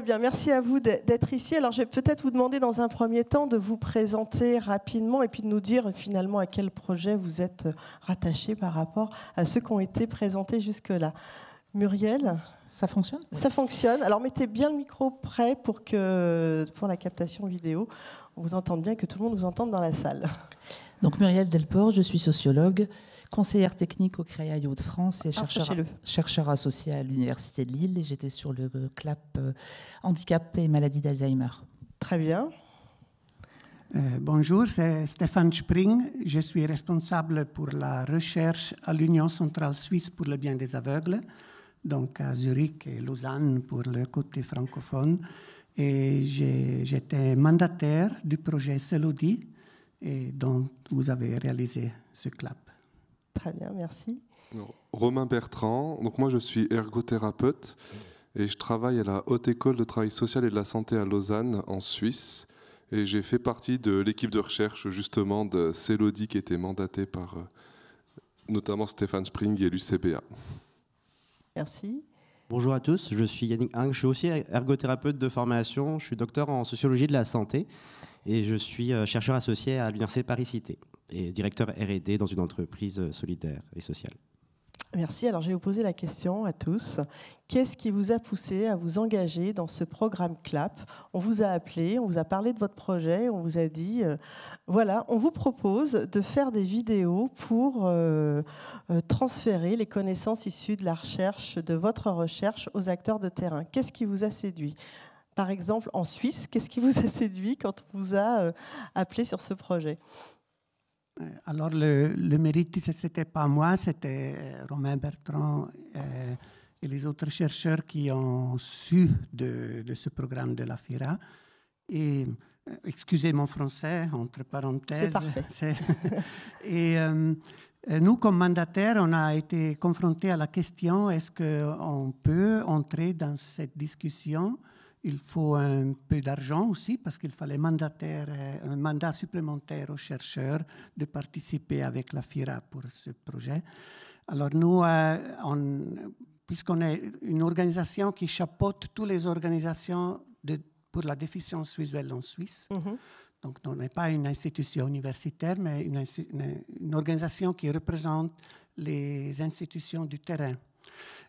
bien, merci à vous d'être ici. Alors je vais peut-être vous demander dans un premier temps de vous présenter rapidement et puis de nous dire finalement à quel projet vous êtes euh, rattaché par rapport à ceux qui ont été présentés jusque-là. Muriel Ça fonctionne Ça fonctionne. Alors mettez bien le micro prêt pour, que, pour la captation vidéo. On vous entende bien, que tout le monde vous entende dans la salle. Donc Muriel Delport, je suis sociologue conseillère technique au haut de france et ah, chercheur, chercheur associé à l'Université de Lille. Et j'étais sur le euh, CLAP euh, handicap et maladie d'Alzheimer. Très bien. Euh, bonjour, c'est Stéphane Spring. Je suis responsable pour la recherche à l'Union centrale suisse pour le bien des aveugles, donc à Zurich et Lausanne pour le côté francophone. Et j'étais mandataire du projet Celodi, et dont vous avez réalisé ce clap. Très bien, merci. Romain Bertrand, donc moi je suis ergothérapeute et je travaille à la Haute École de Travail Social et de la Santé à Lausanne, en Suisse. Et j'ai fait partie de l'équipe de recherche justement de Célodie qui était mandatée par euh, notamment Stéphane Spring et l'UCBA. Merci. Bonjour à tous, je suis Yannick Hang, je suis aussi ergothérapeute de formation, je suis docteur en sociologie de la santé et je suis euh, chercheur associé à l'Université Paris-Cité et directeur RD dans une entreprise euh, solidaire et sociale. Merci. Alors, je vais vous poser la question à tous. Qu'est-ce qui vous a poussé à vous engager dans ce programme CLAP On vous a appelé, on vous a parlé de votre projet, on vous a dit euh, voilà, on vous propose de faire des vidéos pour euh, transférer les connaissances issues de la recherche, de votre recherche aux acteurs de terrain. Qu'est-ce qui vous a séduit Par exemple, en Suisse, qu'est-ce qui vous a séduit quand on vous a appelé sur ce projet euh, alors le, mérite, ce n'était pas moi, c'était euh, Romain Bertrand euh, et les autres chercheurs qui ont su de, ce programme de la FIRA. Et excusez mon français, entre parenthèses. C'est et nous, comme mandataires, on a été confrontés à la question est-ce qu'on peut entrer dans cette discussion il faut un peu d'argent aussi parce qu'il fallait mandataire, euh, un mandat supplémentaire aux chercheurs de participer avec la FIRA pour ce projet. Alors nous, euh, puisqu'on est une organisation qui chapeaute toutes les organisations pour la déficience visuelle en Suisse, mhm. donc on n'est pas une institution universitaire, mais une organisation qui représente les institutions du terrain.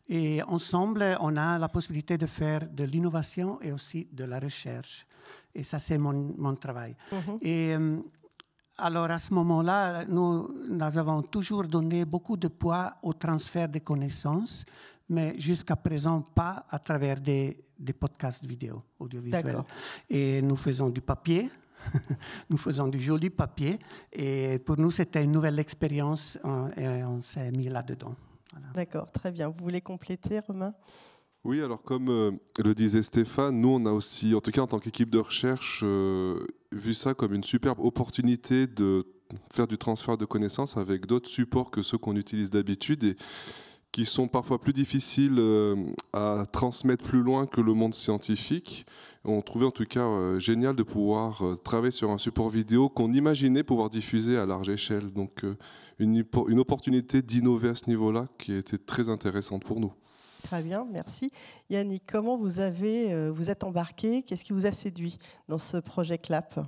Et ensemble, on a la possibilité de faire de l'innovation et aussi de la recherche. Et ça, c'est mon, travail. Mhm. Et euh, alors, à ce moment-là, nous, nous avons toujours donné beaucoup de poids au transfert des connaissances, mais jusqu'à présent pas à travers des, des podcasts vidéo, audiovisuels. Et nous faisons du papier, nous faisons du joli papier, et pour nous c'était une nouvelle expérience hein, et on s'est mis là-dedans. D'accord, très bien. Vous voulez compléter, Romain Oui, alors comme euh, le disait Stéphane, nous, on a aussi, en tout cas en tant qu'équipe de recherche, euh, vu ça comme une superbe opportunité de faire du transfert de connaissances avec d'autres supports que ceux qu'on utilise d'habitude. Et qui sont parfois plus difficiles euh, à transmettre plus loin que le monde scientifique. On trouvait en tout cas euh, génial de pouvoir euh, travailler sur un support vidéo qu'on imaginait pouvoir diffuser à large échelle. Donc une, opportunité d'innover à ce niveau-là qui était très intéressante pour nous. Très bien, merci. Yannick, comment vous avez vous êtes embarqué Qu'est-ce qui vous a séduit dans ce projet CLAP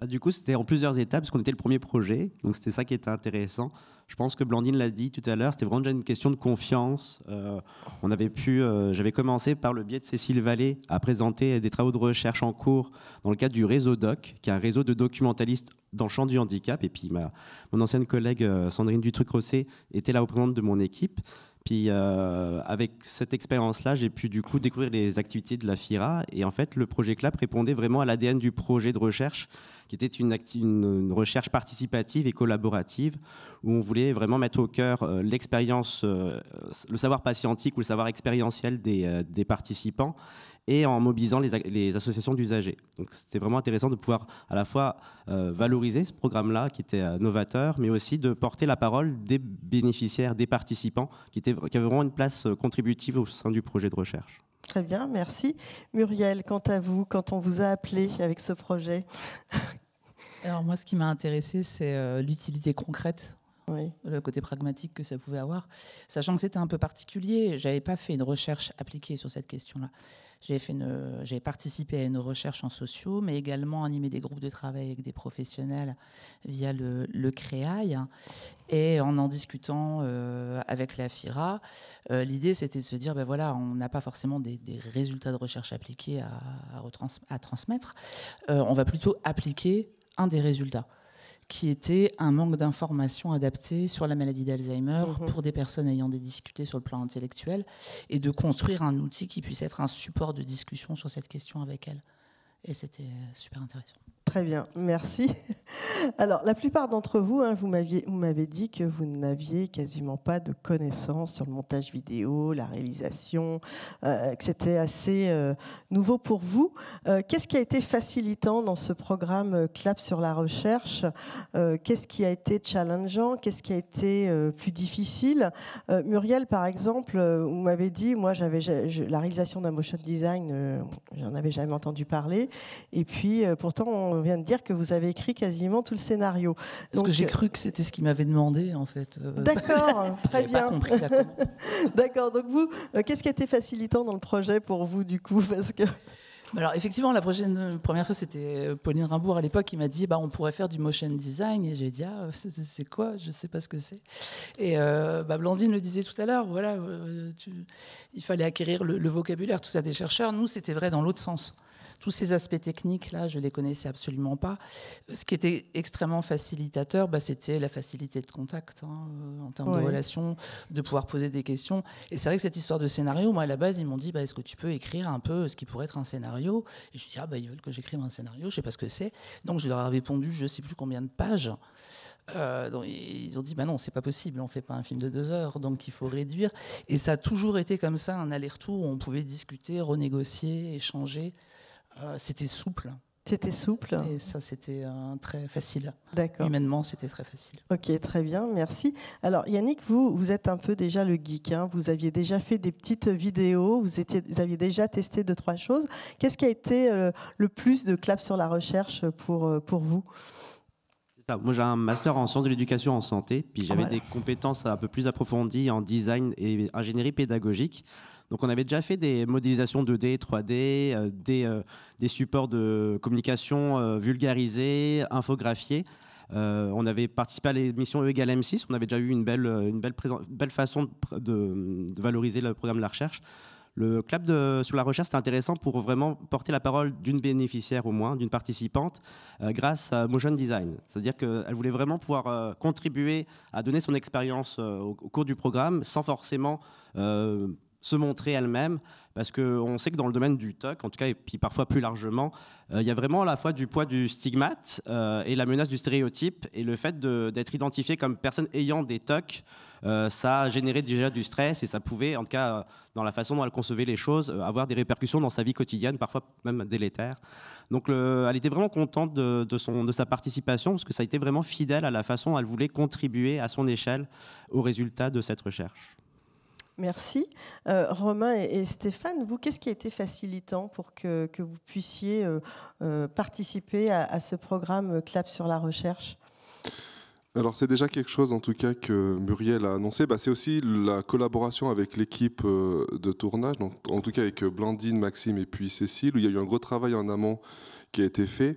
bah, du coup, c'était en plusieurs étapes, parce qu'on était le premier projet. Donc, c'était ça qui était intéressant. Je pense que Blandine l'a dit tout à l'heure, c'était vraiment déjà une question de confiance. Euh, on avait pu, euh, j'avais commencé par le biais de Cécile Vallée à présenter des travaux de recherche en cours dans le cadre du réseau DOC, qui est un réseau de documentalistes dans le champ du handicap. Et puis, ma, mon ancienne collègue euh, Sandrine Dutruc-Rosset était la représentante de mon équipe. Puis avec cette expérience-là, j'ai pu du coup découvrir les activités de la FIRA. Et en fait, le projet CLAP répondait vraiment à l'ADN du projet de recherche qui était une, recherche participative et collaborative, où on voulait vraiment mettre au cœur euh, l'expérience, euh, le savoir patientique ou le savoir expérientiel des, euh, participants et en mobilisant les, associations d'usagers. Donc c'était vraiment intéressant de pouvoir à la fois valoriser ce programme-là qui était novateur, mais aussi de porter la parole des bénéficiaires, des participants qui, étaient, avaient vraiment une place contributive au sein du projet de recherche. Très bien, merci. Muriel, quant à vous, quand on vous a appelé avec ce projet Alors moi, ce qui m'a intéressé, c'est euh, l'utilité concrète le côté pragmatique que ça pouvait avoir, sachant que c'était un peu particulier, j'avais pas fait une recherche appliquée sur cette question-là. J'ai participé à une recherche en sociaux, mais également animé des groupes de travail avec des professionnels via le, le CREAI. Et en en discutant euh, avec la FIRA, euh, l'idée c'était de se dire, ben voilà, on n'a pas forcément des, résultats de recherche appliqués à, transmettre. Euh, on va plutôt appliquer un des résultats qui était un manque d'informations adaptées sur la maladie d'Alzheimer mhm. pour des personnes ayant des difficultés sur le plan intellectuel, et de construire un outil qui puisse être un support de discussion sur cette question avec elles. Et c'était euh, super intéressant. Très bien, merci. Alors, la plupart d'entre vous, hein, vous m'avez dit que vous n'aviez quasiment pas de connaissances sur le montage vidéo, la réalisation, que euh, c'était assez euh, nouveau pour vous. Euh, qu'est-ce qui a été facilitant dans ce programme CLAP sur la recherche Qu'est-ce qui a été challengeant Qu'est-ce qui a été plus difficile Muriel, par exemple, vous m'avez dit, moi, j'avais la réalisation d'un motion design, j'en avais jamais entendu parler. Et puis, pourtant, on vient de dire que vous avez écrit quasiment tout scénario. Parce Donc, que j'ai euh, cru que c'était ce qu'il m'avait demandé, en fait. Euh, D'accord, très bien. D'accord. Donc vous, euh, qu'est-ce qui a été facilitant dans le projet pour vous, du coup, parce que. Alors effectivement, la première fois, c'était Pauline Rimbourg à l'époque qui m'a dit, bah, on pourrait faire du motion design. Et j'ai dit, ah, c'est quoi Je ne sais pas ce que c'est. Et bah, Blandine le disait tout à l'heure, voilà, il fallait acquérir le, vocabulaire, tout ça des chercheurs. Nous, c'était vrai dans l'autre sens tous ces aspects techniques-là, je les connaissais absolument pas. Ce qui était extrêmement facilitateur, bah, c'était la facilité de contact hein, euh, en termes de relations, de pouvoir poser des questions. Et c'est vrai que cette histoire de scénario, moi, à la base, ils m'ont dit, bah, est-ce que tu peux écrire un peu ce qui pourrait être un scénario Et je dis, ah, bah, ils veulent que j'écrive un scénario, je sais pas ce que c'est. Donc, je leur ai répondu, je sais plus combien de pages. Euh, donc, ils ont dit, bah non, c'est pas possible, on fait pas un film de deux heures, donc il faut réduire. Et ça a toujours été comme ça, un aller-retour où on pouvait discuter, renégocier, échanger. Euh, c'était souple. C'était souple. Et ça, c'était euh, très facile. D'accord. Humainement, c'était très facile. Ok, très bien, merci. Alors, Yannick, vous, vous êtes un peu déjà le geek. Hein. Vous aviez déjà fait des petites vidéos. Vous, étiez, vous aviez déjà testé deux, trois choses. Qu'est-ce qui a été euh, le plus de clap sur la recherche pour, pour vous Moi, j'ai un master en sciences de l'éducation en santé, puis j'avais des compétences un peu plus approfondies en design et ingénierie pédagogique. Donc on avait déjà fait des modélisations 2D, 3D, euh, euh, des, supports de communication euh, vulgarisés, infographiés. on avait participé à l'émission E égale M6, on avait déjà eu une belle, une belle, façon de, valoriser le programme de la recherche. Le club de, sur la recherche, c'était intéressant pour vraiment porter la parole d'une bénéficiaire au moins, d'une participante, grâce à Motion Design. C'est-à-dire qu'elle voulait vraiment pouvoir contribuer à donner son expérience au, cours du programme sans forcément se montrer elle-même parce qu'on sait que dans le domaine du TOC, en tout cas, et puis parfois plus largement, euh, il y a vraiment à la fois du poids du stigmate euh, et la menace du stéréotype, et le fait d'être identifié comme personne ayant des TOC, euh, ça a généré déjà du stress, et ça pouvait, en tout cas, dans la façon dont elle concevait les choses, avoir des répercussions dans sa vie quotidienne, parfois même délétères. Donc elle était vraiment contente de, son, de sa participation, parce que ça a été vraiment fidèle à la façon dont elle voulait contribuer à son échelle aux résultats de cette recherche. Merci. Euh, Romain et, Stéphane, vous, qu'est-ce qui a été facilitant pour que, vous puissiez euh, euh, participer à, ce programme CLAP sur la recherche alors c'est déjà quelque chose en tout cas que Muriel a annoncé. Bah, c'est aussi la collaboration avec l'équipe de tournage, donc, en tout cas avec Blandine, Maxime et puis Cécile, où il y a eu un gros travail en amont qui a été fait.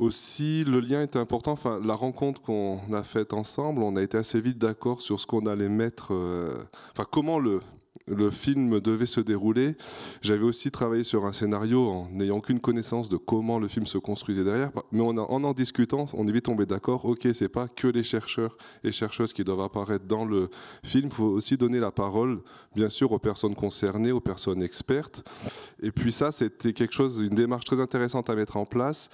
Aussi, le lien était important. Enfin, la rencontre qu'on a faite ensemble, on a été assez vite d'accord sur ce qu'on allait mettre. Euh, enfin, comment le le film devait se dérouler. J'avais aussi travaillé sur un scénario en n'ayant qu'une connaissance de comment le film se construisait derrière. Mais en en discutant, on est vite tombé d'accord. Ok, c'est pas que les chercheurs et chercheuses qui doivent apparaître dans le film. Il faut aussi donner la parole, bien sûr, aux personnes concernées, aux personnes expertes. Et puis ça, c'était quelque chose, une démarche très intéressante à mettre en place.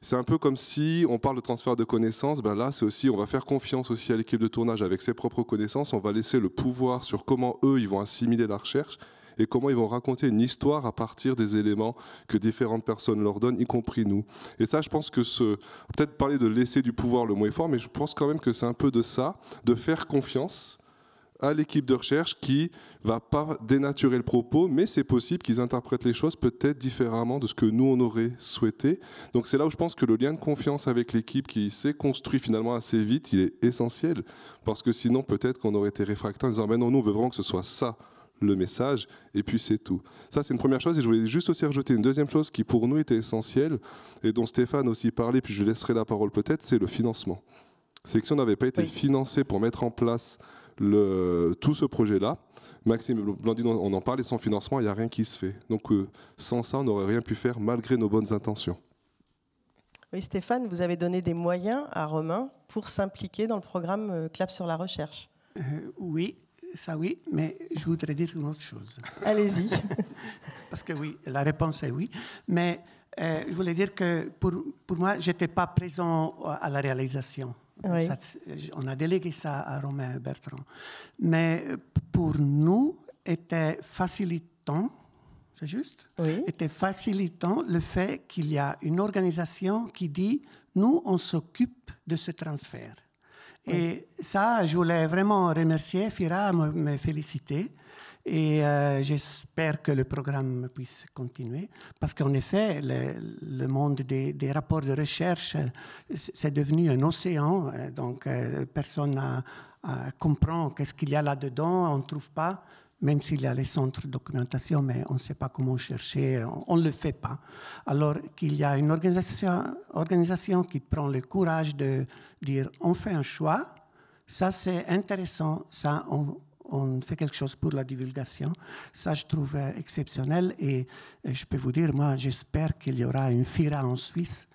C'est un peu comme si on parle de transfert de connaissances, ben là c'est aussi on va faire confiance aussi à l'équipe de tournage avec ses propres connaissances, on va laisser le pouvoir sur comment eux ils vont assimiler la recherche et comment ils vont raconter une histoire à partir des éléments que différentes personnes leur donnent, y compris nous. Et ça, je pense que ce. Peut-être parler de laisser du pouvoir, le mot est fort, mais je pense quand même que c'est un peu de ça, de faire confiance à l'équipe de recherche qui va pas dénaturer le propos, mais c'est possible qu'ils interprètent les choses peut-être différemment de ce que nous on aurait souhaité. Donc c'est là où je pense que le lien de confiance avec l'équipe qui s'est construit finalement assez vite, il est essentiel parce que sinon peut-être qu'on aurait été réfractaire en disant ben non, nous on veut vraiment que ce soit ça le message, et puis c'est tout. Ça, c'est une première chose, et je voulais juste aussi rajouter une deuxième chose qui, pour nous, était essentielle, et dont Stéphane aussi parlait, puis je laisserai la parole peut-être, c'est le financement. C'est que si on n'avait pas été financé pour mettre en place tout ce projet-là. Maxime on en parlait sans financement, il n'y a rien qui se fait. Donc euh, sans ça, on n'aurait rien pu faire malgré nos bonnes intentions. Oui, Stéphane, vous avez donné des moyens à Romain pour s'impliquer dans le programme euh, CLAP sur la recherche. Euh, oui, ça oui, mais je voudrais dire une autre chose. Allez-y. Parce que oui, la réponse est oui. Mais je voulais dire que pour, pour moi, je n'étais pas présent à la réalisation on a délégué ça à Romain Bertrand. Mais pour nous, était facilitant, c'est juste Était facilitant le fait qu'il y a une organisation qui dit nous, on s'occupe de ce transfert. Et ça, je voulais vraiment remercier Fira, me féliciter et euh, j'espère que le programme puisse continuer, parce qu'en effet, le, monde des, rapports de recherche, c'est devenu un océan, euh, donc euh, personne ne comprend qu'est-ce qu'il y a là-dedans, on ne trouve pas, même s'il y a les centres de documentation, mais on ne sait pas comment chercher, on ne le fait pas. Alors qu'il y a une organisation, organisation qui prend le courage de dire on fait un choix, ça c'est intéressant, ça on on fait quelque chose pour la divulgation. Ça, je trouve euh, exceptionnel et, euh, je peux vous dire, moi, j'espère qu'il y aura une FIRA en Suisse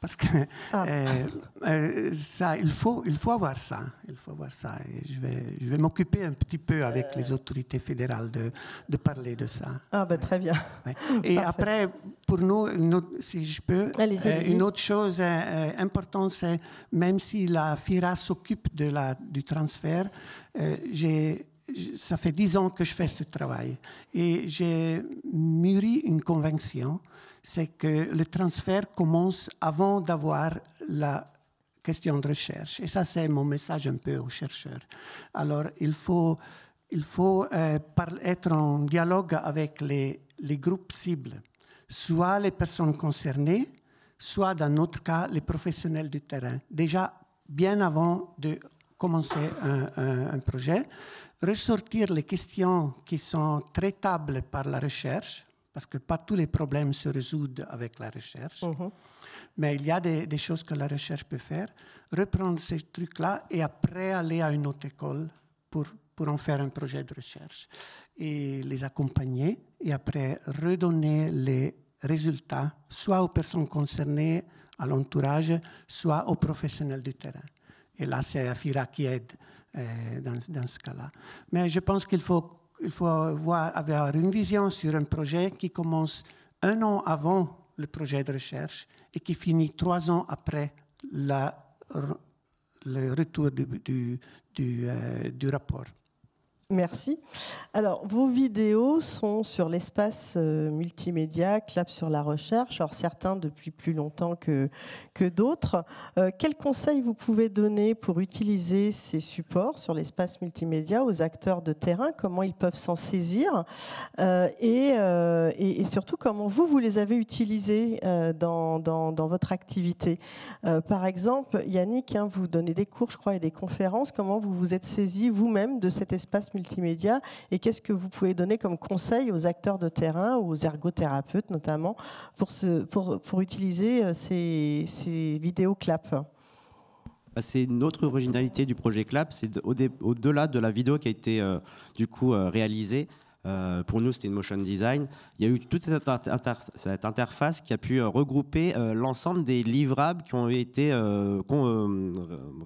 parce que ah. euh, ça, il faut, il faut avoir ça, il faut avoir ça. Et je vais, je vais m'occuper un petit peu avec les autorités fédérales de, de, parler de ça. Ah ben très bien. Et après, pour nous, si je peux, une autre chose importante, c'est même si la FIRA s'occupe de la, du transfert, j'ai ça fait dix ans que je fais ce travail et j'ai mûri une conviction, c'est que le transfert commence avant d'avoir la question de recherche. Et ça, c'est mon message un peu aux chercheurs. Alors, il faut, il faut euh, être en dialogue avec les, les groupes cibles, soit les personnes concernées, soit dans notre cas, les professionnels du terrain, déjà bien avant de commencer un projet ressortir les questions qui sont traitables par la recherche, parce que pas tous les problèmes se résoudent avec la recherche, mhm. mais il y a des, choses que la recherche peut faire, reprendre ces trucs-là et après aller à une autre école pour, pour en faire un projet de recherche et les accompagner et après redonner les résultats soit aux personnes concernées, à l'entourage, soit aux professionnels du terrain. Et là, c'est Afira qui aide euh, dans, dans, ce cas-là. Mais je pense qu'il faut, il faut avoir, une vision sur un projet qui commence un an avant le projet de recherche et qui finit trois ans après la, le retour du, du, du euh, rapport. Merci. Alors, vos vidéos sont sur l'espace euh, multimédia, Clap sur la recherche, alors certains depuis plus longtemps que, que d'autres. Quel euh, quels conseils vous pouvez donner pour utiliser ces supports sur l'espace multimédia aux acteurs de terrain Comment ils peuvent s'en saisir euh, et, surtout, comment vous, vous les avez utilisés dans, votre activité Par exemple, Yannick, hein, vous donnez des cours, je crois, et des conférences. Comment vous vous êtes saisi vous-même de cet espace multimédia multimédia et qu'est-ce que vous pouvez donner comme conseil aux acteurs de terrain, aux ergothérapeutes notamment, pour, utiliser euh, ces, vidéos clap bah, c'est une autre originalité du projet CLAP, c'est au-delà de la vidéo qui a été euh, du coup euh, réalisée, euh, pour nous, c'était une motion design. Il y a eu toute cette, cette interface qui a pu euh, regrouper euh, l'ensemble des livrables qui ont été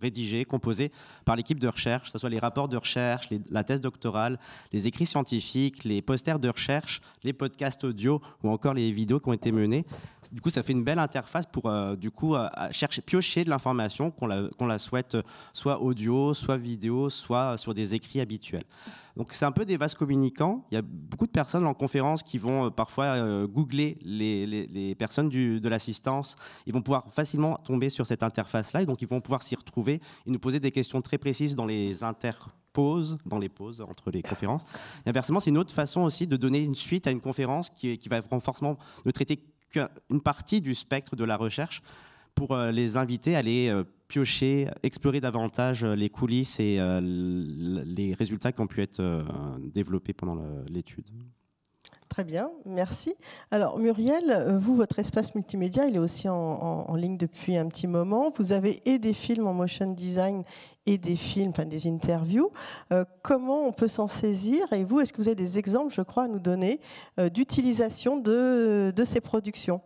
rédigés, composés par l'équipe de recherche, que ce soit les rapports de recherche, la thèse doctorale, les écrits scientifiques, les posters de recherche, les podcasts audio ou encore les vidéos qui ont été menées. Du coup, ça fait une belle interface pour euh, du coup euh, chercher, piocher de l'information qu'on la, la, souhaite euh, soit audio, soit vidéo, soit sur des écrits habituels. Donc c'est un peu des vases communicants. Il y a beaucoup de personnes en conférence qui vont parfois googler les, personnes du, de l'assistance. Ils vont pouvoir facilement tomber sur cette interface-là et donc ils vont pouvoir s'y retrouver et nous poser des questions très précises dans les inter-pauses, dans les pauses entre les conférences. Et inversement, c'est une autre façon aussi de donner une suite à une conférence qui, qui va forcément ne traiter une partie du spectre de la recherche pour euh, les inviter à aller euh, piocher, explorer davantage euh, les coulisses et les résultats qui ont pu être développés pendant l'étude. Très bien, merci. Alors Muriel, euh, vous, votre espace multimédia, il est aussi en, ligne depuis un petit moment. Vous avez et des films en motion design et des films, enfin des interviews. Euh, comment on peut s'en saisir Et vous, est-ce que vous avez des exemples, je crois, à nous donner euh, d'utilisation de ces productions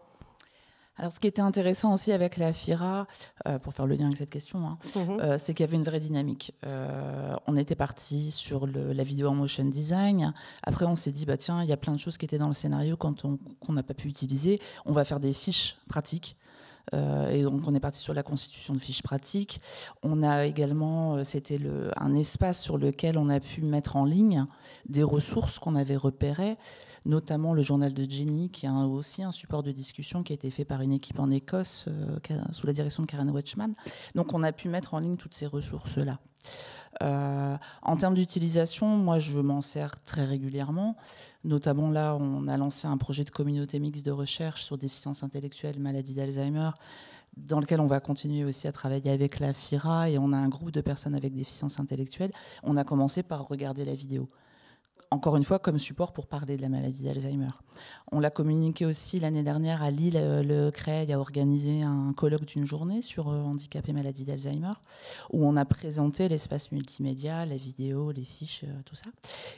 alors, ce qui était intéressant aussi avec la FIRA, euh, pour faire le lien avec cette question, hein, mhm. euh, c'est qu'il y avait une vraie dynamique. Euh, on était parti sur la vidéo en motion design. Après, on s'est dit, bah tiens, il y a plein de choses qui étaient dans le scénario qu'on n'a pas pu utiliser. On va faire des fiches pratiques. et donc on est parti sur la constitution de fiches pratiques. On a également, c'était un espace sur lequel on a pu mettre en ligne des ressources qu'on avait repérées notamment le journal de Jenny, qui est aussi un support de discussion qui a été fait par une équipe en Écosse euh, sous la direction de Karen Watchman. Donc on a pu mettre en ligne toutes ces ressources-là. Euh, en termes d'utilisation, moi je m'en sers très régulièrement. Notamment là, on a lancé un projet de communauté mixte de recherche sur déficience intellectuelle, maladie d'Alzheimer, dans lequel on va continuer aussi à travailler avec la FIRA et on a un groupe de personnes avec déficience intellectuelle. On a commencé par regarder la vidéo encore une fois, comme support pour parler de la maladie d'Alzheimer. On l'a communiqué aussi l'année dernière à Lille, euh, le CREI a organisé un colloque d'une journée sur euh, handicap et maladie d'Alzheimer, où on a présenté l'espace multimédia, la vidéo, les fiches, euh, tout ça.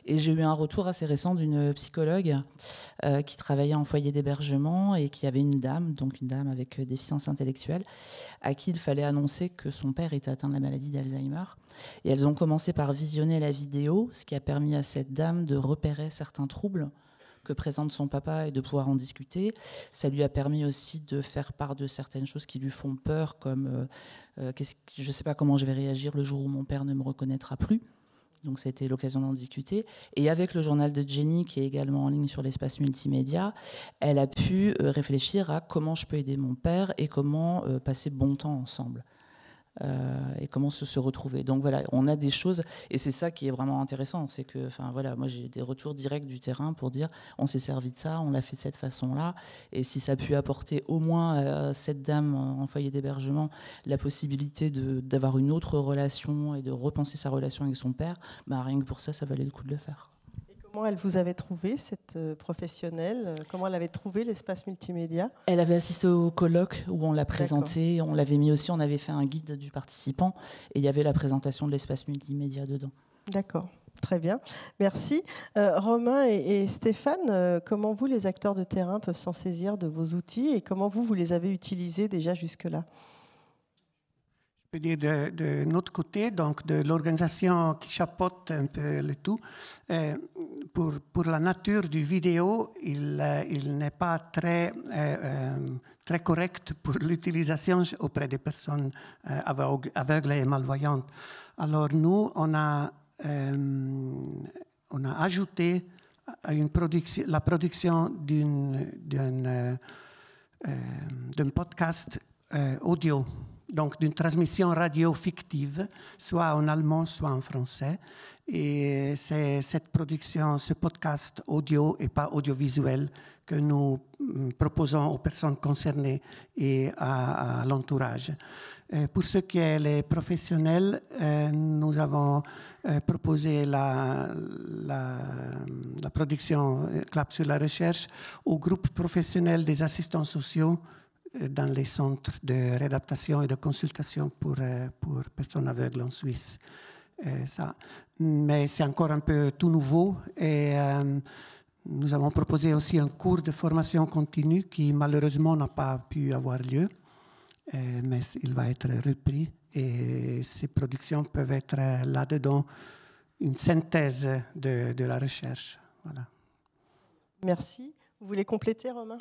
Et j'ai eu un retour assez récent d'une psychologue qui travaillait en foyer d'hébergement et qui avait une dame, donc une dame avec déficience intellectuelle, à qui il fallait annoncer que son père était atteint de la maladie d'Alzheimer. Et elles ont commencé par visionner la vidéo, ce qui a permis à cette dame de repérer certains troubles que présente son papa et de pouvoir en discuter. Ça lui a permis aussi de faire part de certaines choses qui lui font peur, comme euh, euh, je ne sais pas comment je vais réagir le jour où mon père ne me reconnaîtra plus. Donc ça a été l'occasion d'en discuter. Et avec le journal de Jenny, qui est également en ligne sur l'espace multimédia, elle a pu euh, réfléchir à comment je peux aider mon père et comment passer bon temps ensemble. Euh, et comment se, retrouver. Donc voilà, on a des choses, et c'est ça qui est vraiment intéressant, c'est que, enfin voilà, moi j'ai des retours directs du terrain pour dire, on s'est servi de ça, on l'a fait de cette façon-là, et si ça a pu apporter au moins à cette dame en foyer d'hébergement la possibilité d'avoir une autre relation et de repenser sa relation avec son père, bah, rien que pour ça, ça valait le coup de le faire. Comment elle vous avait trouvé, cette euh, professionnelle euh, Comment elle avait trouvé l'espace multimédia Elle avait assisté au colloque où on l'a présenté, on l'avait mis aussi, on avait fait un guide du participant et il y avait la présentation de l'espace multimédia dedans. D'accord. Très bien, merci. Euh, Romain et, Stéphane, comment vous, les acteurs de terrain, peuvent s'en saisir de vos outils et comment vous, vous les avez utilisés déjà jusque-là de, notre côté, donc de l'organisation qui chapeaute un peu le tout, euh, pour, pour, la nature du vidéo, il, euh, il n'est pas très, euh, très correct pour l'utilisation auprès des personnes aveugles et malvoyantes. Alors nous, on a, on a ajouté une production, la production d'un podcast audio donc d'une transmission radio fictive, soit en allemand, soit en français. Et c'est cette production, ce podcast audio et pas audiovisuel que nous mm, proposons aux personnes concernées et à, l'entourage. Euh, pour ce qui est les professionnels, euh, nous avons euh, proposé la, la production Clap sur la recherche au groupe professionnel des assistants sociaux dans les centres de réadaptation et de consultation pour, euh, pour personnes aveugles en Suisse. Euh, ça. Mais c'est encore un peu tout nouveau et euh, nous avons proposé aussi un cours de formation continue qui malheureusement n'a pas pu avoir lieu, mais il va être repris et ces productions peuvent être là-dedans une synthèse de, de la recherche. Voilà. Merci. Vous voulez compléter, Romain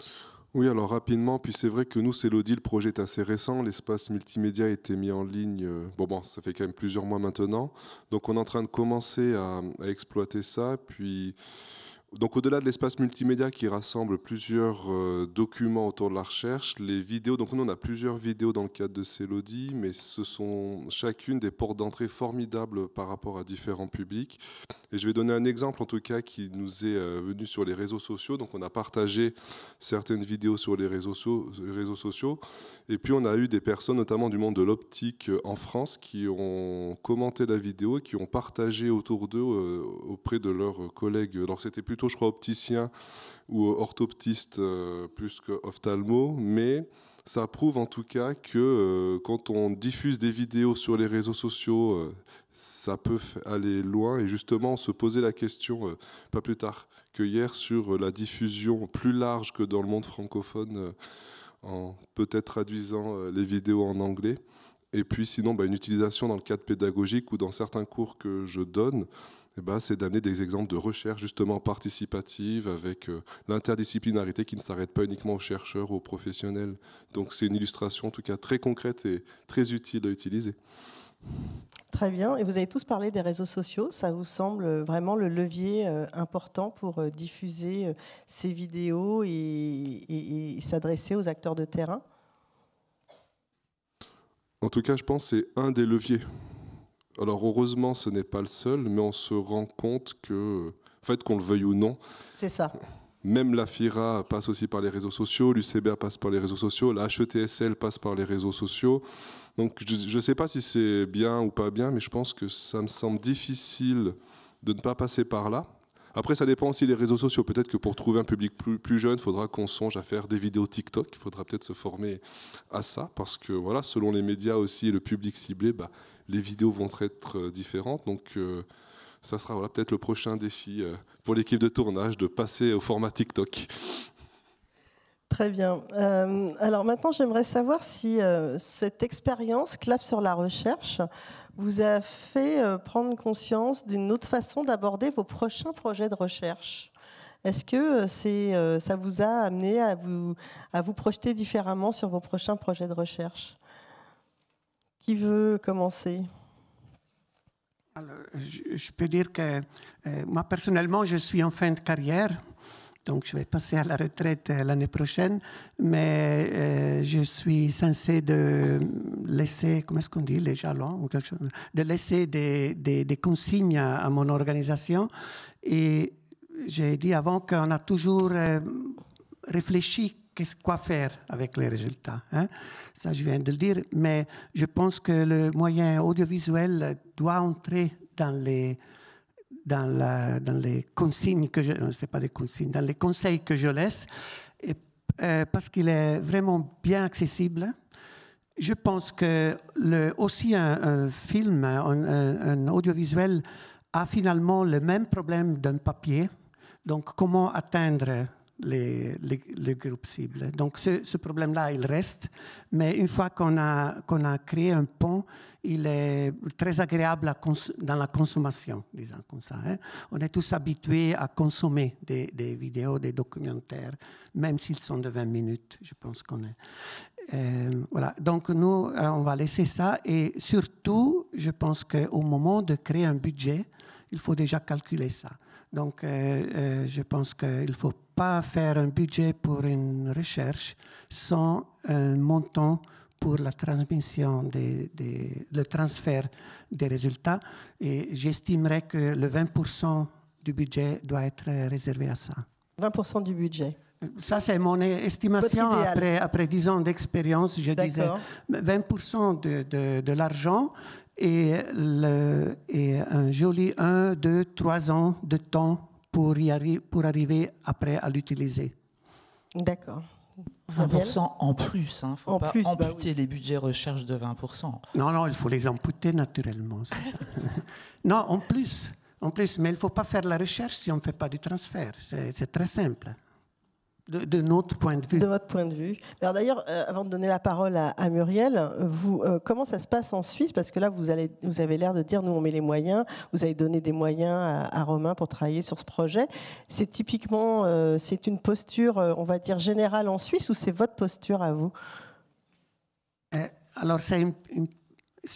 oui, alors rapidement, puis c'est vrai que nous, c'est l'audi, le projet est assez récent. L'espace multimédia a été mis en ligne, euh, bon, bon, ça fait quand même plusieurs mois maintenant. Donc on est en train de commencer à exploiter ça. Puis donc au-delà de l'espace multimédia qui rassemble plusieurs euh, documents autour de la recherche, les vidéos, donc nous on a plusieurs vidéos dans le cadre de Célodie, mais ce sont chacune des portes d'entrée formidables par rapport à différents publics. Et je vais donner un exemple en tout cas qui nous est euh, venu sur les réseaux sociaux. Donc on a partagé certaines vidéos sur les réseaux, sociaux. Et puis on a eu des personnes, notamment du monde de l'optique euh, en France, qui ont commenté la vidéo et qui ont partagé autour d'eux auprès de leurs collègues. Alors c'était plutôt plutôt, je crois, opticien ou orthoptiste euh, plus que ophtalmo, mais ça prouve en tout cas que euh, quand on diffuse des vidéos sur les réseaux sociaux, euh, ça peut aller loin. Et justement, on se posait la question, pas plus tard que hier, sur la diffusion plus large que dans le monde francophone, en peut-être traduisant les vidéos en anglais. Et puis sinon, bah, une utilisation dans le cadre pédagogique ou dans certains cours que je donne, eh ben, c'est d'amener des exemples de recherche justement participative avec euh, l'interdisciplinarité qui ne s'arrête pas uniquement aux chercheurs ou aux professionnels. Donc c'est une illustration en tout cas très concrète et très utile à utiliser. Très bien. Et vous avez tous parlé des réseaux sociaux. Ça vous semble vraiment le levier euh, important pour euh, diffuser ces vidéos et, et s'adresser aux acteurs de terrain En tout cas, je pense que c'est un des leviers. Alors heureusement, ce n'est pas le seul, mais on se rend compte que, en fait, qu'on le veuille ou non. C'est ça. Même la FIRA passe aussi par les réseaux sociaux, l'UCBA passe par les réseaux sociaux, la HETSL passe par les réseaux sociaux. Donc je ne sais pas si c'est bien ou pas bien, mais je pense que ça me semble difficile de ne pas passer par là. Après, ça dépend aussi des réseaux sociaux. Peut-être que pour trouver un public plus, plus jeune, il faudra qu'on songe à faire des vidéos TikTok. Il faudra peut-être se former à ça, parce que voilà, selon les médias aussi le public ciblé, bah, les vidéos vont être euh, différentes. Donc, euh, ça sera peut-être le prochain défi euh, pour l'équipe de tournage de passer au format TikTok. Très bien. alors maintenant, j'aimerais savoir si cette expérience Clap sur la recherche vous a fait prendre conscience d'une autre façon d'aborder vos prochains projets de recherche. Est-ce que c'est, ça vous a amené à vous, à vous projeter différemment sur vos prochains projets de recherche veut commencer je, peux dire que euh, moi, personnellement, je suis en fin de carrière. Donc, je vais passer à la retraite euh, l'année prochaine, mais euh, je suis censé de laisser, comment est-ce qu'on dit, les jalons ou quelque chose, de laisser des, des, consignes à, à, mon organisation. Et j'ai dit avant qu'on a toujours réfléchi qu'est-ce quoi faire avec les résultats. Hein? Ça, je viens de le dire, mais je pense que le moyen audiovisuel doit entrer dans les, dans, dans les consignes que je, pas des consignes, dans les conseils que je laisse, et, euh, parce qu'il est vraiment bien accessible. Je pense que le, aussi un, film, un, un, audiovisuel, a finalement le même problème d'un papier. Donc, comment atteindre les, les, groupes cibles. Donc ce, problème-là, il reste, mais une fois qu'on a, qu'on a créé un pont, il est très agréable dans la consommation, disons comme ça. Hein. On est tous habitués à consommer des, vidéos, des documentaires, même s'ils sont de 20 minutes, je pense qu'on est. Euh, voilà, donc nous, euh, on va laisser ça et surtout, je pense qu'au moment de créer un budget, il faut déjà calculer ça. Donc, euh, je pense qu'il faut pas faire un budget pour une recherche sans un montant pour la transmission, des, le transfert des résultats. Et j'estimerais que le 20% du budget doit être réservé à ça. 20% du budget ça, c'est mon estimation après, après 10 ans d'expérience. Je disais 20% de, de, de l'argent et, le, et un joli 1, 2, 3 ans de temps pour, y pour arriver après à l'utiliser. D'accord. 20% en plus, il hein, ne faut pas plus, bah amputer les budgets recherche de 20%. Non, non, il faut les amputer naturellement, non, en plus, en plus, mais il ne faut pas faire la recherche si on ne fait pas du transfert, c'est très simple de, notre point de vue. De votre point de vue. Alors d'ailleurs, euh, avant de donner la parole à, Muriel, vous, euh, comment ça se passe en Suisse Parce que là, vous, allez, vous avez l'air de dire, nous, on met les moyens. Vous avez donné des moyens à, Romain pour travailler sur ce projet. C'est typiquement, euh, c'est une posture, on va dire, générale en Suisse ou c'est votre posture à vous Alors, c'est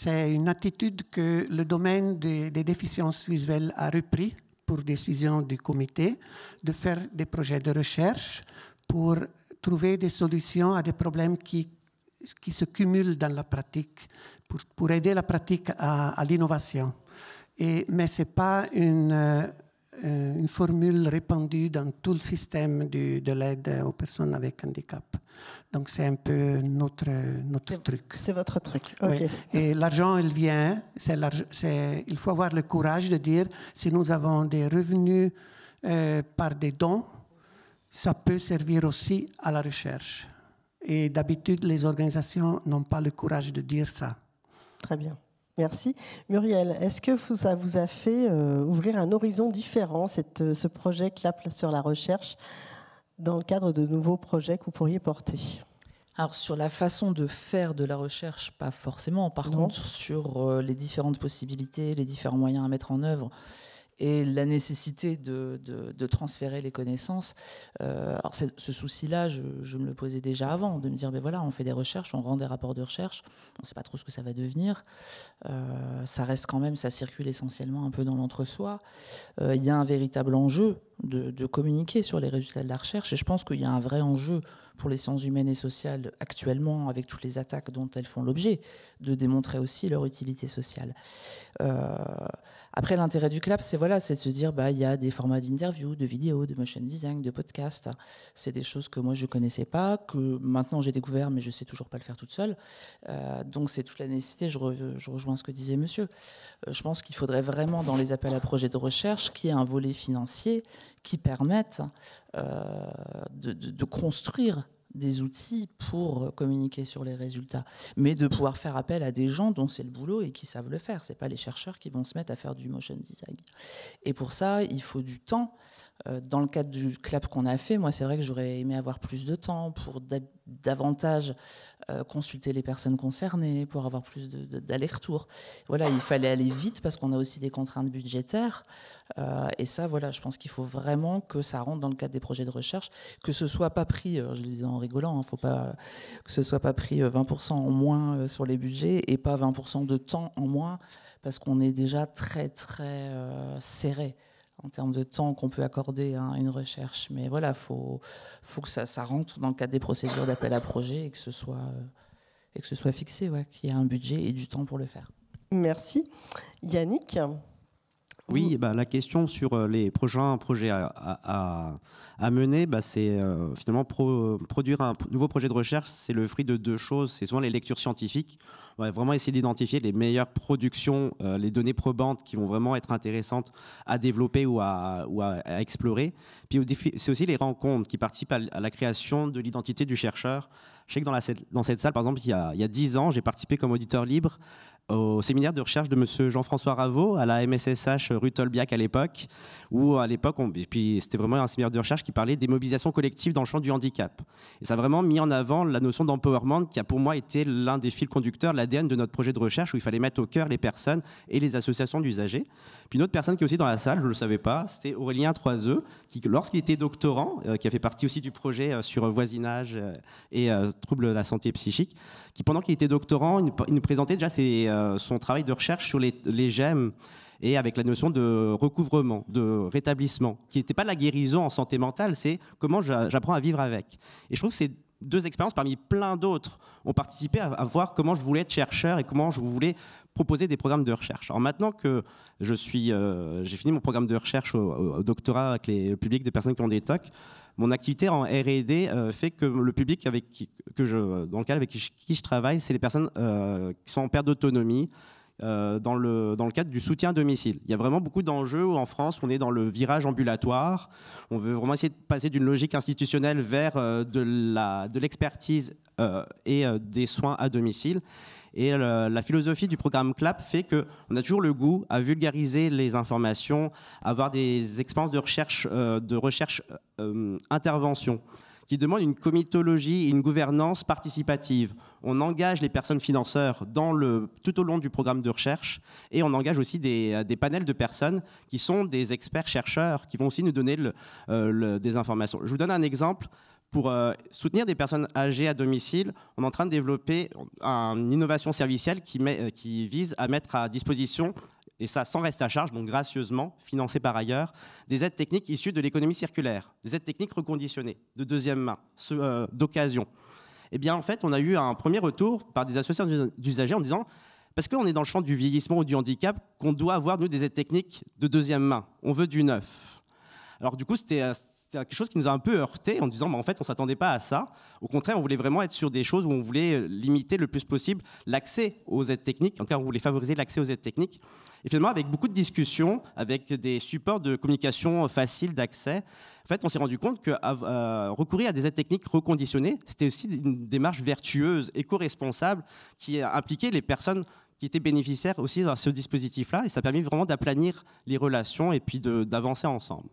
une, attitude que le domaine des, des déficiences visuelles a repris pour décision du comité de faire des projets de recherche pour trouver des solutions à des problèmes qui, qui se cumulent dans la pratique, pour, aider la pratique à, l'innovation. Et, mais ce n'est pas une, euh, euh, une formule répandue dans tout le système de l'aide aux personnes avec handicap. Donc c'est un peu notre, notre truc. C'est votre truc. ok. Et l'argent, il vient. c'est il faut avoir le courage de dire si nous avons des revenus euh, par des dons, ça peut servir aussi à la recherche. Et d'habitude, les organisations n'ont pas le courage de dire ça. Très bien. Merci. Muriel, est-ce que ça vous a fait euh, ouvrir un horizon différent, euh, ce projet CLAP sur la recherche, dans le cadre de nouveaux projets que vous pourriez porter alors sur la façon de faire de la recherche, pas forcément. Par contre, sur euh, les différentes possibilités, les différents moyens à mettre en œuvre, et la nécessité de, de, transférer les connaissances. Euh, alors ce souci-là, je, me le posais déjà avant, de me dire, Mais ben voilà, on fait des recherches, on rend des rapports de recherche, on ne sait pas trop ce que ça va devenir. Euh, ça reste quand même, ça circule essentiellement un peu dans l'entre-soi. Euh, il y a un véritable enjeu de, de, communiquer sur les résultats de la recherche, et je pense qu'il y a un vrai enjeu pour les sciences humaines et sociales actuellement, avec toutes les attaques dont elles font l'objet, de démontrer aussi leur utilité sociale. Euh, après, l'intérêt du CLAP, c'est voilà, c'est de se dire, bah, il y a des formats d'interview, de vidéos, de motion design, de podcasts. C'est des choses que moi je connaissais pas, que maintenant j'ai découvert, mais je sais toujours pas le faire toute seule. Euh, donc c'est toute la nécessité. Je, rejoins ce que disait Monsieur. Euh, je pense qu'il faudrait vraiment dans les appels à projets de recherche qu'il y ait un volet financier qui permettent euh, de, de, construire des outils pour euh, communiquer sur les résultats, mais de pouvoir faire appel à des gens dont c'est le boulot et qui savent le faire. Ce n'est pas les chercheurs qui vont se mettre à faire du motion design. Et pour ça, il faut du temps, euh, dans le cadre du clap qu'on a fait, moi, c'est vrai que j'aurais aimé avoir plus de temps pour davantage euh, consulter les personnes concernées, pour avoir plus d'aller-retour. Voilà, il fallait aller vite parce qu'on a aussi des contraintes budgétaires. Euh, et ça, voilà, je pense qu'il faut vraiment que ça rentre dans le cadre des projets de recherche, que ce soit pas pris, je le disais en rigolant, hein, faut pas que ce soit pas pris 20% en moins sur les budgets et pas 20% de temps en moins parce qu'on est déjà très très serré en termes de temps qu'on peut accorder à une recherche. Mais voilà, il faut, faut que ça, ça, rentre dans le cadre des procédures d'appel à projet et que ce soit, euh, et que ce soit fixé, ouais, qu'il y ait un budget et du temps pour le faire. Merci. Yannick oui, bah, la question sur euh, les prochains projets à, à mener, bah, c'est euh, finalement produire un nouveau projet de recherche, c'est le fruit de deux choses. C'est souvent les lectures scientifiques. On va vraiment essayer d'identifier les meilleures productions, euh, les données probantes qui vont vraiment être intéressantes à développer ou à, à explorer. Puis c'est aussi les rencontres qui participent à la création de l'identité du chercheur je sais que dans, cette salle, par exemple, il y a, il 10 ans, j'ai participé comme auditeur libre au séminaire de recherche de monsieur Jean-François Raveau à la MSSH rue Tolbiac à l'époque, où à l'époque, et puis c'était vraiment un séminaire de recherche qui parlait des mobilisations collectives dans le champ du handicap. Et ça a vraiment mis en avant la notion d'empowerment qui a pour moi été l'un des fils conducteurs, l'ADN de notre projet de recherche où il fallait mettre au cœur les personnes et les associations d'usagers une autre personne qui est aussi dans la salle, je ne le savais pas, c'était Aurélien Troiseux, qui lorsqu'il était doctorant, euh, qui a fait partie aussi du projet euh, sur euh, voisinage et troubles de la santé psychique, qui pendant qu'il était doctorant, il nous, présentait déjà son travail de recherche sur les, gemmes et avec la notion de recouvrement, de rétablissement, qui n'était pas la guérison en santé mentale, c'est comment j'apprends à vivre avec. Et je trouve que ces deux expériences parmi plein d'autres ont participé à, voir comment je voulais être chercheur et comment je voulais proposer des programmes de recherche. Alors maintenant que je suis, euh, j'ai fini mon programme de recherche au, doctorat avec les, le public des personnes qui ont des TOC, mon activité en R&D euh, fait que le public avec que je, dans lequel avec qui je, travaille, c'est les personnes euh, qui sont en perte d'autonomie, dans, le, dans le cadre du soutien à domicile. Il y a vraiment beaucoup d'enjeux en France. On est dans le virage ambulatoire. On veut vraiment essayer de passer d'une logique institutionnelle vers de l'expertise de euh, et des soins à domicile. Et la philosophie du programme CLAP fait qu'on a toujours le goût à vulgariser les informations, à avoir des expériences de recherche, euh, de recherche euh, euh, intervention qui demandent une comitologie et une gouvernance participative. On engage les personnes financeurs dans le, tout au long du programme de recherche et on engage aussi des, panels de personnes qui sont des experts chercheurs qui vont aussi nous donner le, des informations. Je vous donne un exemple pour euh, soutenir des personnes âgées à domicile, on est en train de développer une innovation servicielle qui, euh, qui vise à mettre à disposition, et ça sans reste à charge, donc gracieusement, financé par ailleurs, des aides techniques issues de l'économie circulaire, des aides techniques reconditionnées, de deuxième main, euh, d'occasion. Eh bien, en fait, on a eu un premier retour par des associations d'usagers en disant parce qu'on est dans le champ du vieillissement ou du handicap qu'on doit avoir, nous, des aides techniques de deuxième main. On veut du neuf. Alors, du coup, c'était c'est quelque chose qui nous a un peu heurté en disant, bah, en fait, on s'attendait pas à ça. Au contraire, on voulait vraiment être sur des choses où on voulait euh, limiter le plus possible l'accès aux aides techniques. En tout cas, on voulait favoriser l'accès aux aides techniques. Et finalement, avec beaucoup de discussions, avec des supports de communication euh, faciles d'accès, en fait, on s'est rendu compte que euh, recourir à des aides techniques reconditionnées, c'était aussi une démarche vertueuse, éco-responsable, qui impliquait les personnes qui étaient bénéficiaires aussi dans ce dispositif-là. Et ça a permis vraiment d'aplanir les relations et puis d'avancer ensemble.